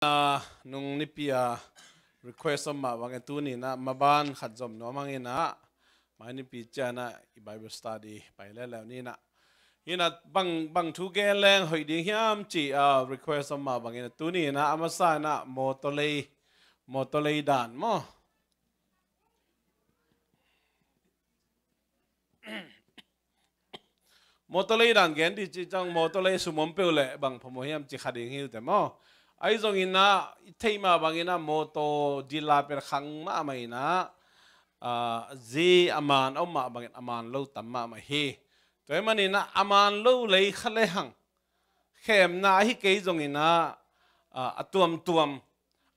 à nung nipia ờ, request om ma wangen tu ni na maban khat jom no mang ina mai ni pi cha na i bible study pai le le ni na ina bang bang thu ge leng hoi ding hiam chi a ờ, request om ma wangen tu ni na ama sa na mo to le mo to le dan mo mo to le dan gen bang phomo hiam chi khading hiu te mo ai giống như như na na mà 아이송이나 đi 방이나 모토 딜라페르 강마 마이나 na gì aman ông mà bằng aman lâu tầm mà mà hi tôi mà na aman lâu lấy khát lấy hằng khem na hi cái giống như na à uh, tuam tuam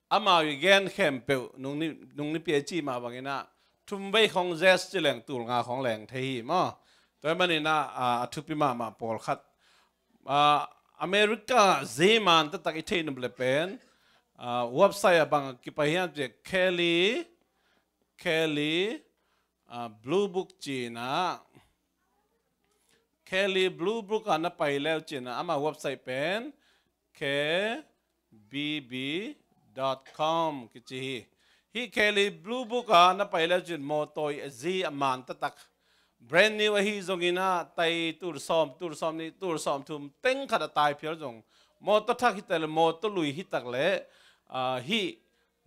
ama gen khem biểu nung ni nung ni pie chi mà bằng na thum bay không zest chỉ leng tu nga không leng thế hi mà tôi mà nina à uh, thupi mà mà pol khát à uh, America zeman ta tak ithe num le pen ah, website abang ki pa hian je Kelly Kelly ah, blue book china Kelly blue book ana pa ile china ama website pen kbb.com cái gì? hi Kelly blue book ana pa ile chin mo toy zi aman ta tak บรนนีิวฮีจงกินาไตตูรซอมตูรซอมนี่ตูรซอมทุ่มเต็งขัดตายเพียวจงมอตทักฮิตเตลโมอตลุยฮิตักเละ่ฮี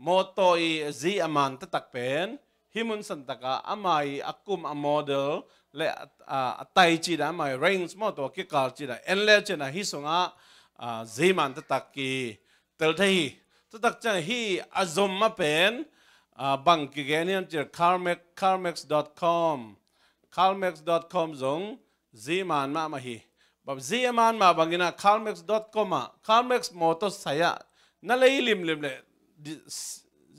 มอตอีจีอมันตตักเป็นฮิมุนสันตักอาอมายอักุมอโมเดลเละอาไตจีดามายเรนส์มอตวกิกาลจีดาเอ็นเลจินะฮิสงอ่าจีมันตตักกีเติร์ทฮีตตักจังฮีอาซุมมาเป็นอบังกิเกเนีันเจีคาร์เม็กคาร์เม็กส์ดอทคอม calmex.com zong zi man ma ma hi bab ziman man ma bangina calmex.com ma calmex moto saya na lei lim lim le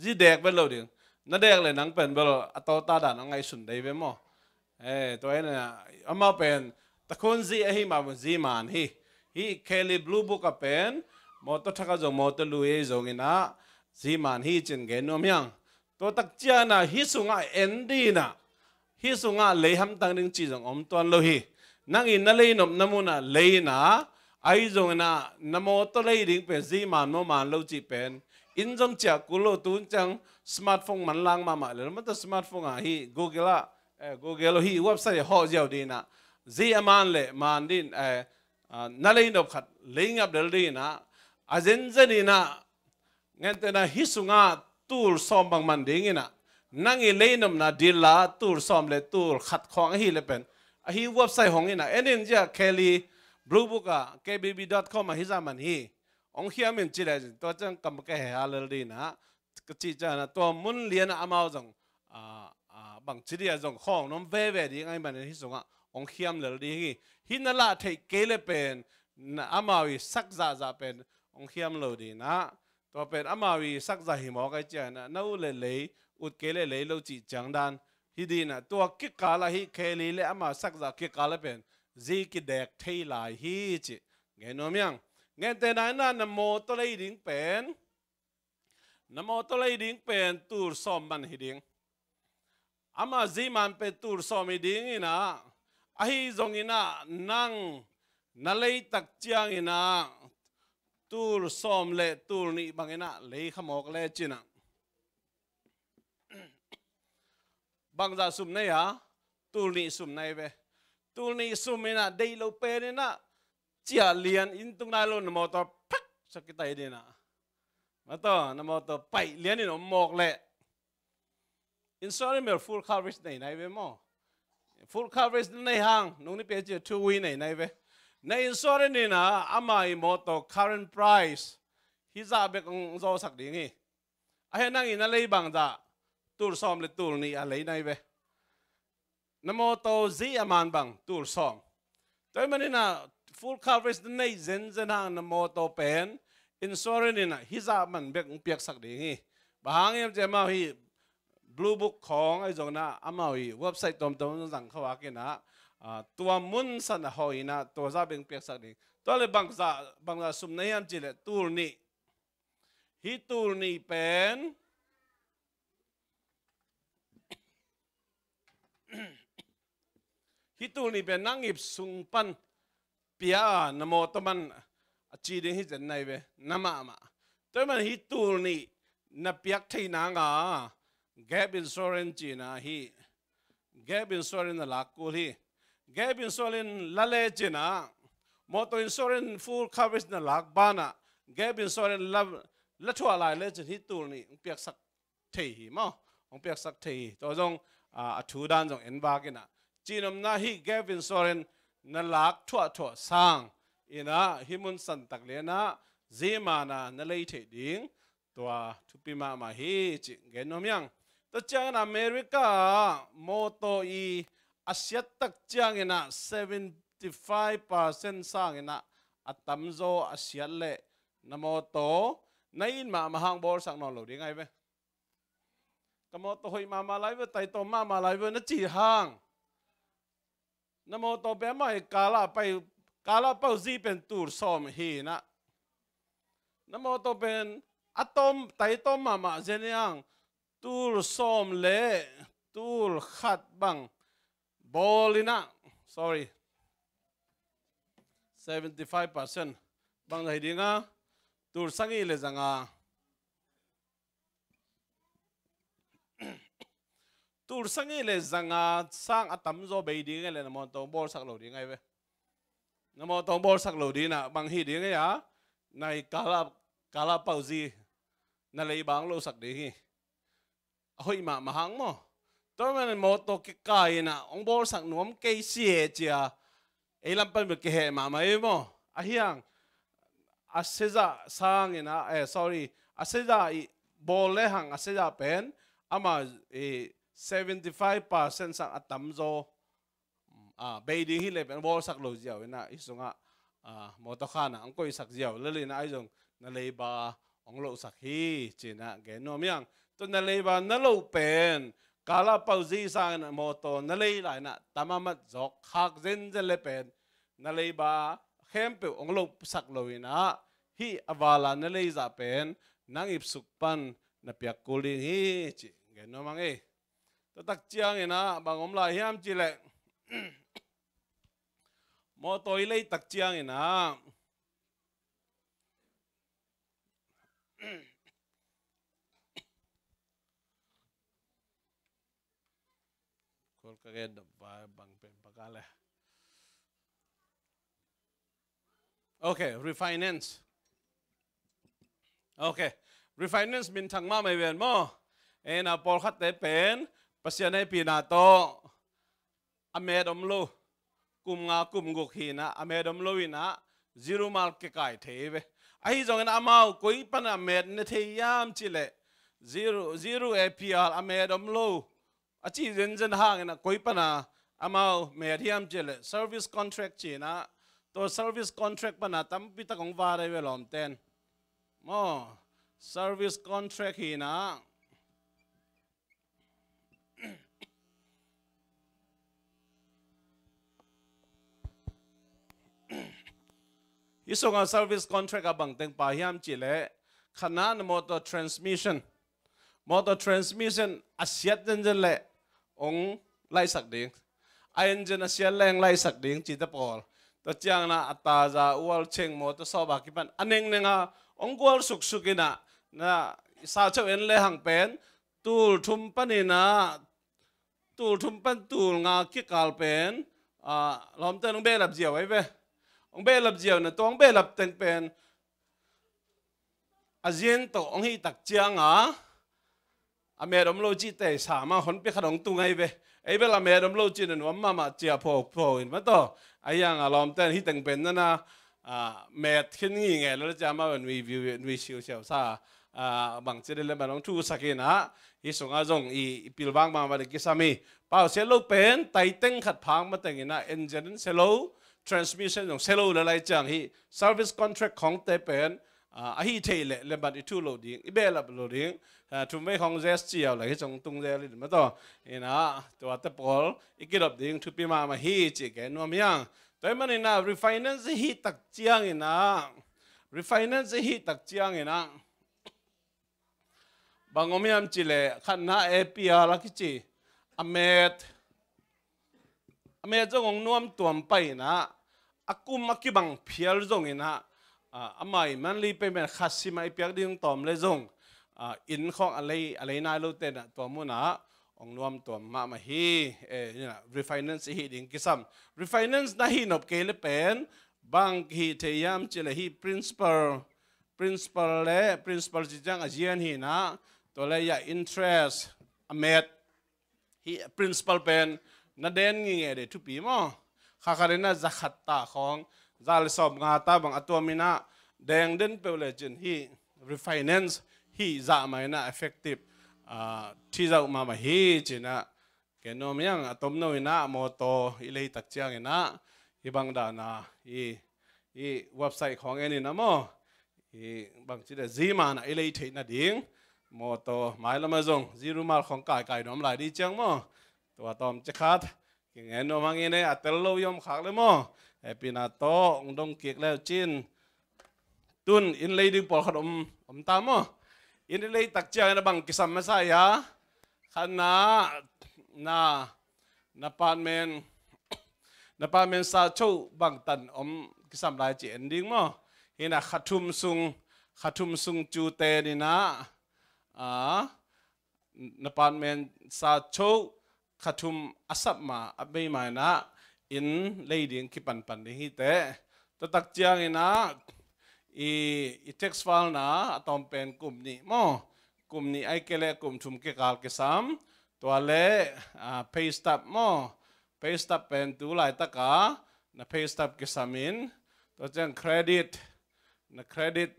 zi dek ve lo ding na dek le nang pen bel ato ta da na ngai sun dei ve mo eh to ena ama pen takon zi hi ma zi man hi hi kelly blue book a pen moto thaka zo moto lu e zong ina ziman hi chen ge nom yang to tak chia na hi sunga endi na hi sunga ham tang ding chi jong om tuan lo hi nang in na le nom namuna le na ai jong na namo to le ding pe ji man mo man lo chi pen in jong cha ku lo tun chang smartphone man lang ma ma le ma ta smartphone a hi google a eh, google hi website ho jaw di na ji aman le man din eh, na le nop khat le ngap del di na azen zani na ngen te na hi sunga tool som bang man ding na นั่งอีเล่นมนาดีลาตูร์ซอมเลตูร์ขัดของฮีเลเป็นฮีเว็บไซต์ของนี่นะเอ็นเอ็นจะเคลีบลูบุกะ kbb.com ฮิจามันฮีองเฮียมินจิเลจตัวจังกำแก่ฮาเลดีนะกจิจานะตัวมุนเลียนอามาจังอ่าอ่าบางจิเดียจังของน้องเวเวดีไงมันฮิสงะองเฮียมเลดีฮีฮินละเทเกเลเป็นอามาวีสักซาซาเป็นองเฮียมเลดีนะตัวเป็นอามาวีสักซาหิมอกไอเจนะนู่เลเลยอุดเกลเลยเราจีจังดันฮิดีนะตัวกิกาลาฮิเคลีเลอามาสักจากกิกาลเป็นจีกิเด็กเทลายฮิจิเงนอมยังเงนแต่นั้นนโมตัวเลยดิ้งเป็นนโมตัวเลยดิ้งเป็นตูรซอมมันฮิดิ้งอามาจีมันเป็นตูรซอมฮิดิ้งนะอหิจงอินะนั่งนั่งเลยตักจียงอินะตูรซอมเลตูรนี่บางอินะเลยขโมกเลจินะ bằng giả sum này à tu ni sum này về tu ni sum này là đây lâu pe này na chia liền in tung này luôn mà to phắc sao cái tay đi na mà to nó mà bảy liền nó mọc lệ in sorry mà full coverage này này về mò full coverage này hàng nung ni pe chia two win này này về này in sorry này na amai mà to current price hi ra con do sắc đi nghe ai năng in lấy bằng giả dạ tur som le tur ni a lei nai ve namo to zi aman bang tur som toy manina full coverage the nei zen zen hang namo to pen insurance ina hiza man bek piak sak ding hi bahang em je ma hi blue book khong ai jong na amao hi website tom tom jang khawa ke na tua mun san hoi na to za beng piak sak ding to le bang za bang za sum nei am chi le tour ni hi tour ni pen ฮิตูนี่เป็นนังอิบสุงปันเปียนโมตมันจีดิฮิจันไนเวนามามาตัวมันฮิตูนี่นับยักษ์ที่นางาแกบินโซเรนจีนาฮีแกบินโซเรนลักกูฮีแกบินโซเรนละเลจีนามตอินโซเรนฟูลคาริสนลักบานะแกบินโซเรนละละทัวลายเลจินฮิตูนี่เปียกสักเทีมั้งเปียกสักเทีตัวจง à thu đan trong in ba cái na chỉ nằm na hi Gavin Soren na lạc thua thua sang ina mun san tắc liền na zima na na lấy thế điên tua thu pi ma ma hi chỉ cái nó miang tất chẳng America mô tô y asiat tắc chẳng na 75% sang ina atamzo asiat lệ namo to nay mà mà hang bor sang nó lâu đi ngay về. Nam mô Tổ mama Mà Mà Lai Vơ Tài Tổ Mà Mà Lai Vơ nó chỉ hàng. Nam mô Tổ Bé Mà Cá La Bay Cá La Bao Di Bên Tù Nam mô Tổ Bên Atom Tài to mama Mà Dê Niang Tù Sòm Lê Tù Khát Bằng Bồ Sorry. 75% bằng thầy đi nga tù sang y lê rằng sang tur là rằng à sang atam zo be di nge le namo tong bor sak lo di ngai ve namo tong bor sak lo di na bang hi di nge ya nai kala kala pau này lấy le bang sang đi, di hi hoi ma ma hang mo to men mo to ki kai na ong bor sak nuam ke si e chia e lam pan ke he ma ma e mo a hiang a seza sang e na eh sorry a seza i bol le hang a seza pen ama e 75 sang atam zo à bây đi hi lệp anh vô lo lối giàu na isung à à mô tô khana anh coi sắc giàu lê na isung na lê ba ông lộ sắc hi chỉ na cái nó miang To na lê na lộ pen cả là bao sang na mô na lê lại na tamamat zo khắc zen zen le pen na lê ba khem pe ông lo sắc lối na hi avala na lê za pen nang ip suk pan na piak kuling hi chỉ cái nó mang ấy e ta tắc chiang ena bang om lai hiam chi le mo toi lei tắc chiang ena kol ka ge da ba bang pen pakale okay refinance okay refinance min thang ma mai ven mo en a por khat te pen pasian ai pina to ame dom lo kum nga kum gok hi na ame dom lo ina zero mal ke kai theve ai jong na amao koi pan ame ne the yam chile zero zero apl ame dom lo achi zen zen hang na koi pana amao me thiam chile service contract na to service contract pan tam tampi ta kong va re lom ten mo service contract hi na isong ang service contract abang teng pahiam chile kanan motor transmission motor transmission asiat jen jen le ong lai sak ding ayen jen asiat leng lai sak ding chita pol to chiang na ataza wal cheng motor so ba kipan aneng nenga ong gwal suk sukina na na sa cho en le hang pen tul thum panina tul thum pan tul nga ki kal pen a lom te nong be lap jiawai ve ông bé lập diều là tôi ông bê lập tên pen à riêng tổ ông hi tạc chiang à à mẹ đồng lô chi tệ xả mà hôn biết khát ông tu ngay về ấy bây là mẹ đồng lô chi nên ông mà mà chia phô, phổ in mất to ai yang à làm tên hi tên pen na à mẹ thiên nghi nghe nó cha mà mình review review siêu siêu xa à bằng chế lên mà ông chu sạc kia nã hi sung a zong i pil vang mà mà được mi bảo sẽ lâu pen tay tên khát phang mà tên na engine sẽ lâu transmission ของเซลล์อะไรจังฮี service contract ของเตเป็นอ่าฮีเทเลเลบันอีทูโหลดิ้งอีเบลับโหลดิ้งอ่าทุ่มไปของเจสเอียะไรหลจงตุงเจลิดมาต่อเอ็นะตัวเตปอลอีกรอบดิ้งทุบปีมามาฮีจีแกนวมยังแต่มันนี่นะ refinance ฮีตักจียงอีนะ refinance ฮีตักจียงอีนะบางอมยามจีเลขันนาเอพีอาร์ลักจีอเมทเมื่อจงงนวมตัวไปนะอากุมากิบังเพียรจงนะอาไม่มันรีไปเป็นขัดสิมาเพียกดิ้งตอมเลยจงอินข้องอะไรอะไรน่ารู้เต้นตัวมุนะองนวมตัวมามาฮีเอนย่นะ refinance ฮีดิ้งกิซัม refinance นะฮีนบเกลเป็นบางฮีเทียมเจเลฮี principal principal เล่ principal จิจังอาเจียนฮีนะตัวเลยอย่า interest อเมดฮี principal เป็นนาเดนงี้เดทุปีมังข้าคาเรน่าจะขัดตาของจาลสอบงาตาบางอตัวมินะแดงเด่นเปลยจินฮี refinance ฮีจะไม่น่า effective ที่จะมามาฮีจินะแกนอมยังอตมโนวินะโมโตอิเลยตักเจียงนะฮีบังดานาอีอีเว็บไซต์ของเอ็นี่นะมังอีบางทีเดจีมานะอิเลยเทนดิ่งโมโตหมายละมาจงจีรูมาของกายกายน้อมหลายดีเจียงมังตัวตอมจะคัดกิงเอินโอมังอินเนอเตลโลยมขากเลยมั้งเอปินาโตองดงเกียกแล้วจินตุนอินเลยดิปอลขนมอมตามมั้งอินเลยตักเจ้าในบังกิสัมมาสายาขณะนานาปานเมนนาปานเมนซาชูบังตันอมกิสัมลายจีเอ็นดิ้งมั้งหินาขัดทุมซุงขัดทุมซุงจูเตนี่นะอ่านปานเมนซาชูขัทุมอาศัพมาอับไม่มานะอินเลยดิ้งคิปันปันนี่ฮิเตตตักเจียงนะอีอีเท็กซ์ฟอลนะตอมเป็นกลุ่มนี้มั้งกลุ่มนี้ไอ้เกลกลุ่มชุมเกกาลเกซ้มตัวเล่อเพย์สตับมั้งเพย์สตับเป็นตัวล่ตะกานะเพย์สตับเกซ้มินตัวเจ้าเครดิตนะเครดิต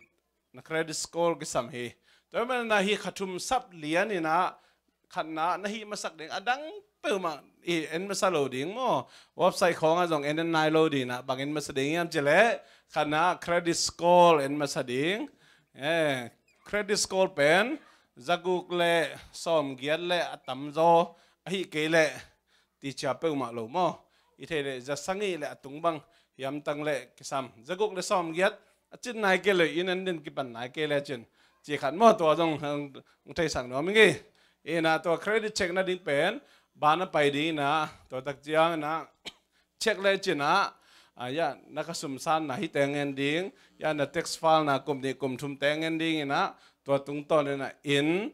นะเครดิตสกอร์เกซมเฮีตัวมันนะฮีขัทุมซับเลียนี่นะขณนะนะฮีมาสักเด็กอดัง peu ma i en ma sa mo website khong a jong en nai lo di na bang en ma sa ding yam credit score en ma sa ding credit score pen zaguk le som giat le atam zo hi ke le ti cha peu ma mo i the le za sangi le atung bang yam tang le kisam zaguk le som giat chin nai ke le in en nai ke le chin chỉ khán mò tòa dòng ờ, thầy sẵn nó mình nghe ina à, tòa credit check na ding pen đã pai đi na tôi tak chiang na check lại le na, à ya na ka sum san na hit teng ending ya na text file na kum đi kum thum teng ending na tôi tung to ne na in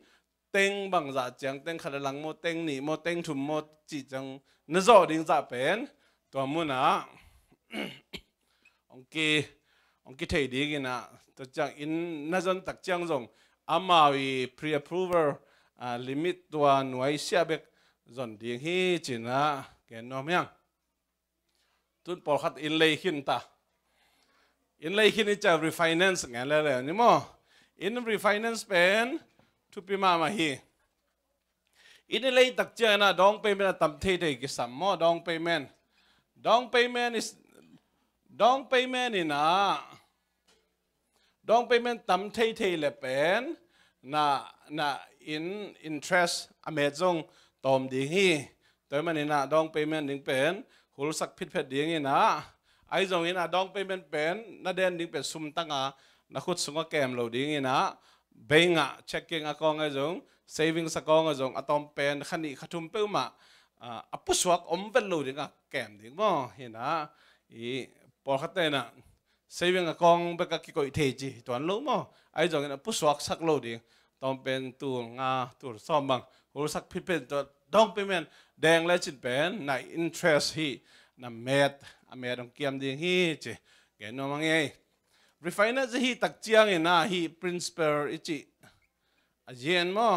teng bằng giả chiang teng khả lang mô teng ni mô teng thum mô, chỉ chang na zo ding giả pen tôi muốn na ông kia ông kia thấy đi cái na tôi chang in na zon tak chang zong amawi pre approval, ah, limit tua nuai sia bek จนดีฮีจินะแกนนอมยังตุนปอลขัดอินเลยขินตาอินเลยขินนี่จะีไฟแนนซ์ e งาแล้วเลยนี่มั้งอินรีไฟแนนซ์เป็นทุพิมามาฮีอินเลยตักเจนะดองเปเมนตัมเทเดกิสัมมอดองเปเมนดองเปเมนิ s ดองเปเมนนี่นะดองเปเมนตัมเทเทเลเป็นนะนะอินอินเทรสอเมซงตอมดีงีแต่มันนี่นะดองเปเมนดิ่งเป็นหุลสักพิษเพ็ดดีงี้นะไอ้จงนี่นะดองเปเมนเป็นนาเดนดิ่งเป็นซุ่มตั้งอ่ะนักขุดสุงแกมเราดีงี้นะเบงอ่ะเช็คเิ้งอะกองไอ้จง saving สกองไอ้จงอะตอมเป็นขันอีขัดทุ่มเปิ้มอ่ะอ่ะปุ๊สวักอมเป็นเราดีง่ะแกมดีงบ่เห็นนะอีปอกดเตนะ saving อะกองเป็นกะกิโกอิเทจิตัวนั้นรู้มัไอ้จงนี่นะปุ๊สวักสักเราดี่ตอมเป็นตัวงาตัวซ้อมบังอุลสักพิเป็นตัวดองพิเป็นแดงและจินเป็นในอินเทรสฮีนำเมดอเมดองเกียมดีฮีจีแกนมังเอ refiner ji hi tak chiang na hi principal ichi ajian mo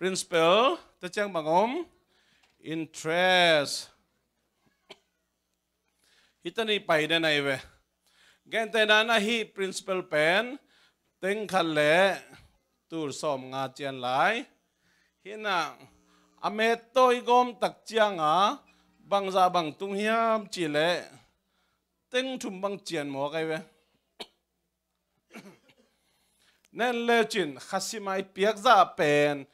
principal ta chang bangom interest hitani pai da nai ve gen te na na hi principal pen teng khal le tur som nga chen lai hina amet tôi gom tak chiang à bang ra bang tung hiam chỉ lệ tiếng chum bang chien mò cái về nên lê chuyện khasi mai piak ra pen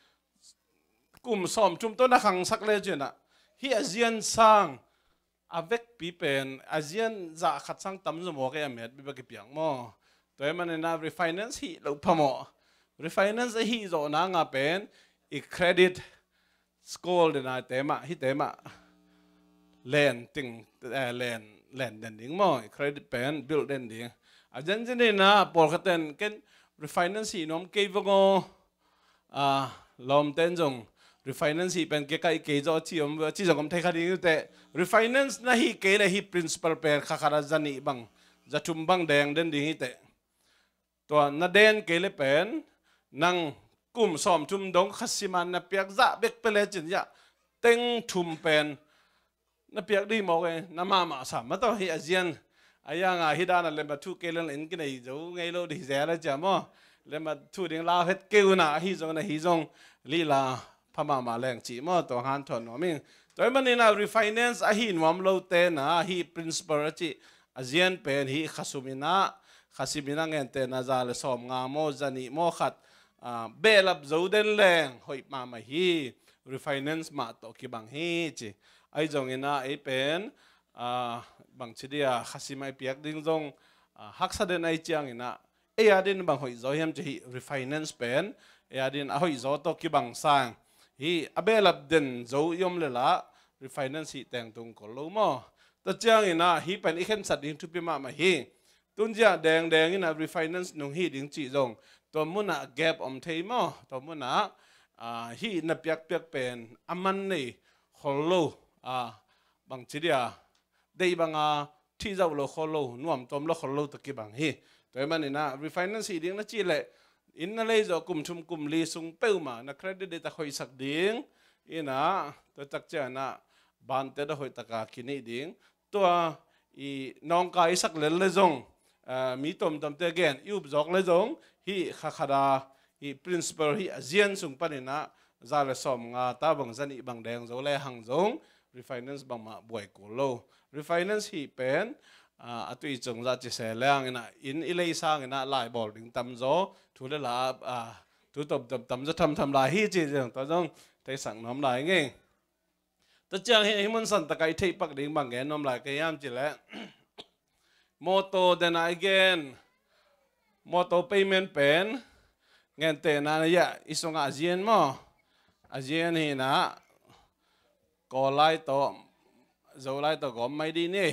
kum xóm chum tôi đã khăng sắc lê chuyện ạ hi asian sang avec pi pen asian za khat sang tam zo mo cái amet bi ba cái piang mo tôi mà nên refinance hi lo pa mo refinance hi zo na nga pen i credit school den ai tema hi tema len ting à, len len den ding mo credit pen build den ding a jen jen ni na por khaten ken refinance nom ke vago a lom tên jong refinance pen ke kai ke jo chi om chi jong thai khari te refinance na hi ke le hi principal per kha khara jani bang jathum bang deng den ding hi te to na den ke le pen nang กลุ่มสอมจุมดงคัสิมันนะเปียกจะเบกไปเลยจินยะเต็งทุมเป็นนะเปียกดีมองเองน้ำมามาสามมาต่อเฮียเจียนอายังอาฮิดานะเลมาทุกเกลันเล่นกินไอ้เจ้าไงโลดีเจ้ละจ้ามอเลมาทุดิ่งลาวเฮ็ดเกวนะฮิจงนะฮิจงลีลาพม่ามาแรงจีมอตัวฮันทอนนอมิงตัวมันนี่นะรีไฟแนนซ์อาฮินวมโลเตนะอาฮิปรินซ์บร e จีอาเจียนเป็นฮิคัสุมินะคัสิมินะเงินเตนะจ้าเลสอมงามโมจันิโมขัด à bê lập dấu đến lên hội mà mà hi refinance mà tổ kỳ bằng hi chỉ ai dòng nghe na ấy pen à bằng chỉ đi à khasi mai piak ding dong à hắc sa đến ai chiang nghe na ai à đến bằng hội dấu hem chỉ refinance pen ai à đến hội dấu tổ kỳ bằng sang hi à bê lập đến dấu yom lệ lá refinance hi tèng tung cổ lâu mò ta chiang nghe na hi pen ikhen sát ding chụp pi mà mà hi tuân gia đèn đèn nghe na refinance nung hi ding chỉ dòng ตัวมุนะเก็บอมเทมอตัวมุนะฮีนับยักเปียกเป็นอามันนี่ฮอลโลบางทีเดียได้บางอ่าที่เร้าโลฮอลโลนวมตัวมโลฮอลโลตะกี้บางฮีตัวมันนี่นะรแนนซ์สี่เดิยงนะจีเลยอินนั่นเลยจะกลุ่มชุมกลุ่มลีซุงเป้ามานะเครดิตจดะคอยสักดิยงอีนะตัวจักเจนะบานเตอต์คอยตะกากินนี่ดิยงตัวอีน้องกายสักเลนเลจง Ah, mi tom tom te gen u zok le zong hi kha khada hi principal hi azian sung panina za le som nga ta bang zani bang deng zo le hang zong refinance bang ma boy ko lo refinance hi pen à ah, tùy chúng ra chỉ sẽ là người na in ilay ah, sang người na lại bỏ đỉnh tâm gió thu lên là à thu tập tập tâm rất thầm thầm lại hi chỉ rằng ta rằng thấy sẵn nóm lại nghe tất nhiên hiện hiện mình sẵn tất cả thấy bắc đỉnh bằng cái nóm lại cái em chỉ là moto then again moto payment pen ngen te na ya isong asian mo asian hi na ko lai to zo lai to gom mai đi ni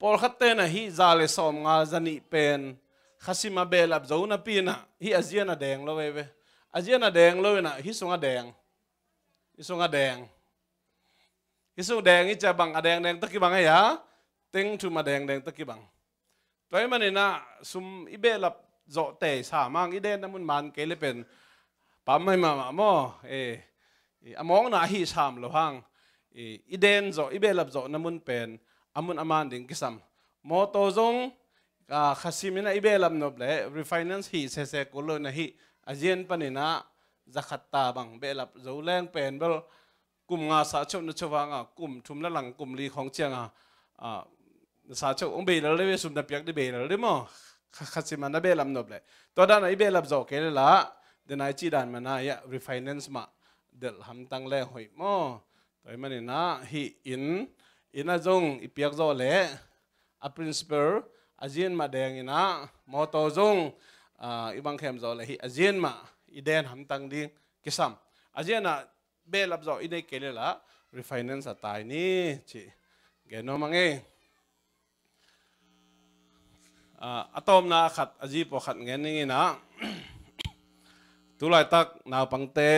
por khatte na hi zale som nga zani pen khasima belap zo na pina hi asian a deng lo ve ve Ajian na deng lo na hisung a deng. Hisung a deng. Hisung deng i bang a deng deng taki bang e, ya. Ting tu ma deng deng taki bang. mà man na sum ibe lập zo te xả mang i den namun man ke le pen. Pam hai mò, mo e, e among na hi sam lo hang. E, I den zo ibe lap zo namun pen amun aman ding kisam. mò to zong lập nộp อ่าข้าศึกมันไอเบลล์ลำนบเลย refinance ฮีเซเซกุลเลยนะฮีอาเจนปนินะจะขัดตาบังเบลับโจ้แรงเป็นบลกลุ่มงาสาชุนชวังอ่ะกลุ่มทุมละหลังกลุ่มรีของเจียงอ่ะสาชุองเบลเลยสุนทรพิยกได้เบลเลยมั้งขัดสิมันได้เบลำหนบเลยตอนนั้นไอเบลับโจอกเองละเดินไอจีด้านมันนายะ r e ไฟแนนซ์มาเดลทำตั้งเล่หอยมั้งตอวมันนี่นะฮีอินอินอะจงอีปียกโจอเลยอ่ะพ p r i n c ปอร์อาเจนมาแดงอนะมอโต้จง ibang à, khem zo la hi azian ma iden ham tang ding kisam aziana be lap zo ide kelela refinance atai ni chi geno mangi à, atom na khat aji po khat ngen ni na tulai tak na pangte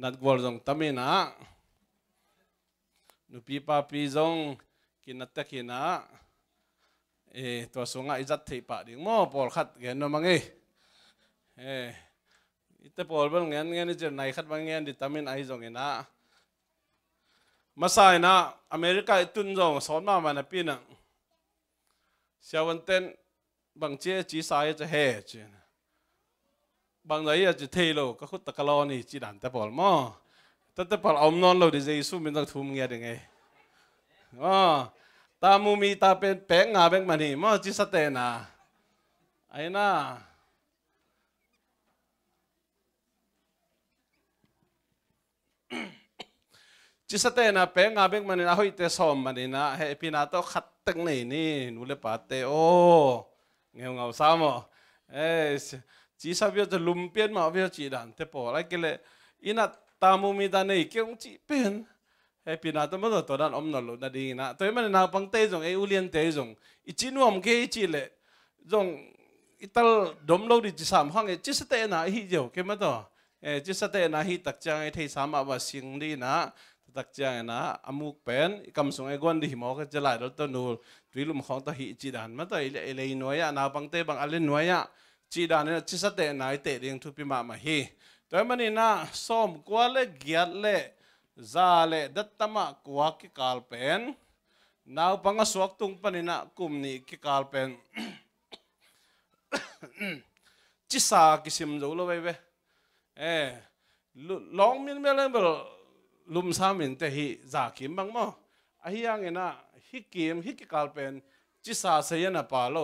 nat gol jong tamina nupi pa pi zong kinatta kina e to sunga izat thei pa ding mo pol khat geno mangi eh ite polbel ngen ngen je nai khat bang ngen vitamin ai jong ina masai na america tun jong son ma ma na pina siawan ten bang che chi sai che he che bang dai ya che thei lo ka khut ta ka lo ni chi dan ta pol mo ta ta pol om non lo de jesu min dang thum nge de nge à ta mu mi ta pen pek nga bek mani mo chi sa te na ai na จิสเตนะเปงาเบงมันนะเฮ้ยเตสอมมันนะเฮปีนาโตขัดตึงนี่นี่นูเลปาเตโอเงาเงาซ้ำอ่ะเอ้จีซาเบียจะลุมเปียนมาเบียจีดันเตปอไรกันเลยอินาตามูมีดานนี่เกี่ยงจีเป็นเฮปีนาโตมันตัวนั้นอมนลุนาดีนะตัวมันนาปังเตจงเออุเลียนเตจงอิจินวมเกจีเลยจงอิตาลดมโลดิจิสามห้องเอจิสเตนะฮิเดียวเกมันต่อเอจิสเตนะฮิตักจังเอเทสามอาวสิงดีนะ tak chang na amuk pen kam sung e gon di himo ka chalai dol to nul tuilum khong ta hi chi dan ma ta ile ele noya na bang te bang alen noya chi dan na chi sa te nai ding thu pi ma ma hi toy mani na som kwa le giat le za le dattama kwa ki kal pen naw panga suak tung panina ni ki kal pen chi sa kisim zo lo ve ve eh long min me le ลุมซ้ำอินเตหิจากิมบังมัไอ้ยังไงนะฮิกิมฮิกิกาลเป็นจิสาเซียนะปาโล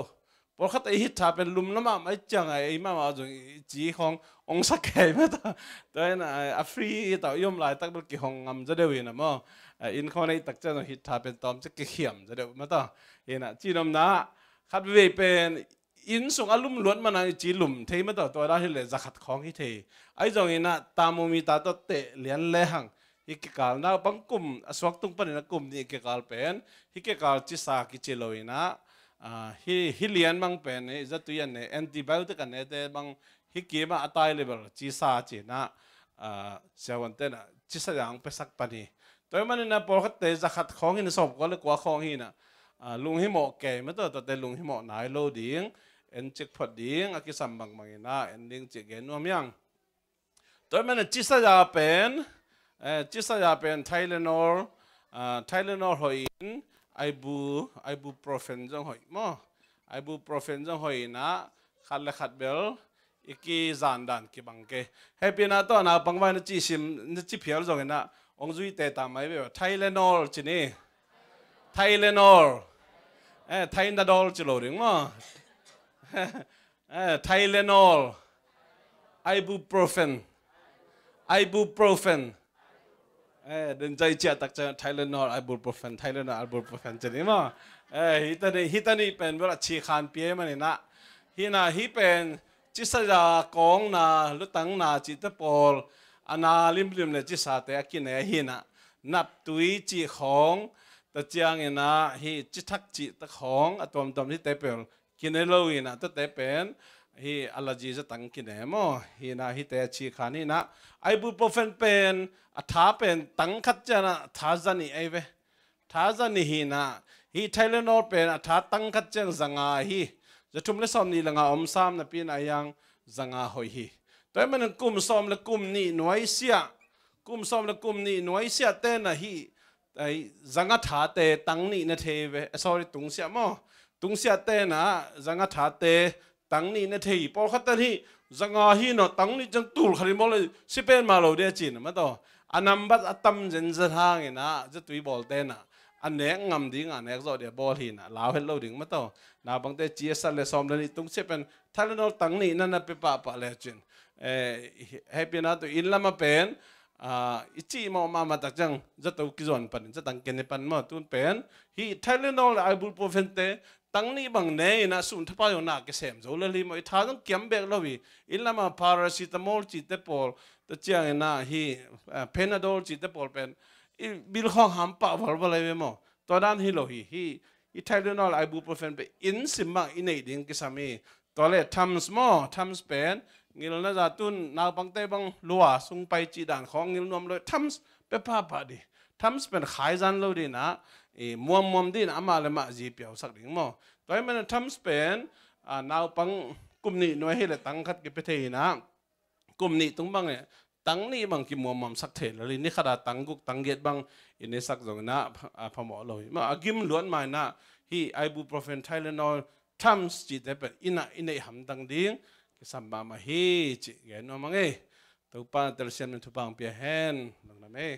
พอขัดไอ้ฮิตชาเป็นลุมน้ำมาไม่จังไอ้มา่าจงจีฮององสักแก่ไม่ต่อต่ไนั้นอัฟรีต่อยมลายตักบุกิของงมจะเดียวนะมั้งอินคขาอนตักเจ้าฮิตชาเป็นตอมจะเขี่ยมจะเดียวไม่ต่อเห็นอะจีนมนาขัดเวเป็นอินส่งอารมณ์ล้วนมาในจีหลุมเทไม่ต่อตัวได้เลยจะขัดของที่เทไอ้จงอินะตามมีตาตัวเตะเลียนเลหัง hikikal na bangkum aswak tung panin akum ni hikikal pen hikikal chi sa ki chi loina ah, hi hilian mang pen e za yan ne antibiotic an ete mang hikima atai level chi sa chi na ah, sewan te na chi sa yang pesak pani toy man na por khat te za khat khong in sob ko le kwa khong hi na ah, lung hi mo ke ma to to te lung hi mo nai lo ding en chik phot ding a ki sam bang mangina en ding chi yang toy man chi sa ya pen chỉ sao ya bên Tylenol ờ, Tylenol hồi in ibu ibuprofen giống hồi mo ibuprofen giống hồi na khát là khát bel iki giàn đàn kí bằng kê happy na to na bằng vai nó chỉ sim nó chỉ phiếu rồi na ông duy tệ tạm mấy bây giờ Tylenol chỉ nè Tylenol eh Tylenol chỉ lỗi đúng không eh Tylenol ibuprofen ibuprofen เอ้ยดินใจเจ้าตักเจะไทยเลนอร์อัลบูร์ปฟนไทยเลนอร์อัลบูร์ปฟันจะไดมั้งเอ้ฮิตันนี่ฮิตันนี่เป็นเวลาชีขานเพียมันนี่นะฮีน่าฮีเป็นจิสัาจากองนาลุตังนาจิตเตปอลอานาลิมลิมเนจิสัตย์เตอกินเอฮีน่านับตุยจีของตะเจียงเอีนะฮีจิทักจิตตะของอตวมตมที่เตเปิลกินเอโลวีน่ะตัวเตเป็นฮีอัลลจีจะตั้งกินเอมอฮีนาฮีเตชีขานีนะไอบูปผเฟนเป็นอัฐาเป็นตั้งขัดเจนะท้าจันีไอเวท้าจันีฮีนะฮีไทเลนอเป็นอัฐาตั้งขัดเจังสังอาฮีจะทุ่มเลสอมนี่ละงาอมซามนะพี่นายังสังอาหอยฮีแต่มันกุมซอมและกุมนี่หน่วยเสียกุมซอมและกุมนี่หน่วยเสียเต้นะฮีไอสังอาท้าเตตั้งนี่นะเทเว sorry ตุงเสียมอตุงเสียเต้นะสังอาท้าเต tăng ni nè thì bỏ khát tân hi rằng ngò hi nó tăng ni chẳng tù khát mong là si bên mà lâu đe chỉ mà to anh em bắt anh tâm dân dân ha nghe na rất tùy bỏ tên à anh nè ngầm đi ngà nè rồi để bỏ hi nè lão hết lâu đỉnh mà to na bằng tay chia sẻ lệ xóm lên tung si bên thay nó tăng ni nè nè bị bà bà lệ chuyện happy na e, tụi in lama pen à chỉ mà mà mà tắc chăng rất tàu kí giòn phần rất tăng kiến phần mà tuôn pen hi thay nó là ibuprofen thế ตั้งนี้บางเนยนะสุนทรพยนักเกษมโจเลลีมอยท่าต้องเก็บเบกลวีอิลลามาพาราซิตามอลจิตเตปอลตัเจียงนะฮีเพนาดอลจิตเตปอลเป็นบิลข้องหามปะวอลวะเลยเวมอตอนนั้นฮิโลฮีฮีอีตเลีนอลไอบูโปรเฟนไปอินสิมังอินเอดิงกิสามีตอนแรกทัมส์มอทัมส์เปนงิลน่าจัตุนนาบังเตบังลัวสุงไปจีดัานของงิลนวมเลยท์เป็นภาพดีทัมส์เปนขายจันโรดีนะ Eh, muam muam din ama le ma ji piao sak ding mo toy man tham spen a nau pang kum ni noi he le tang khat ki pe thei na kum ni tung bang e, tang ni bang ki muam muam sak the le ni khara tang guk tang get bang in e ne sak jong na a phamo loi ma agim luan mai na hi ibuprofen tylenol thams chi te pe ina ina ham dang ding ki samba ba ma hi chi ge no mang e tu pa tel sian tu pang pia hen nang na me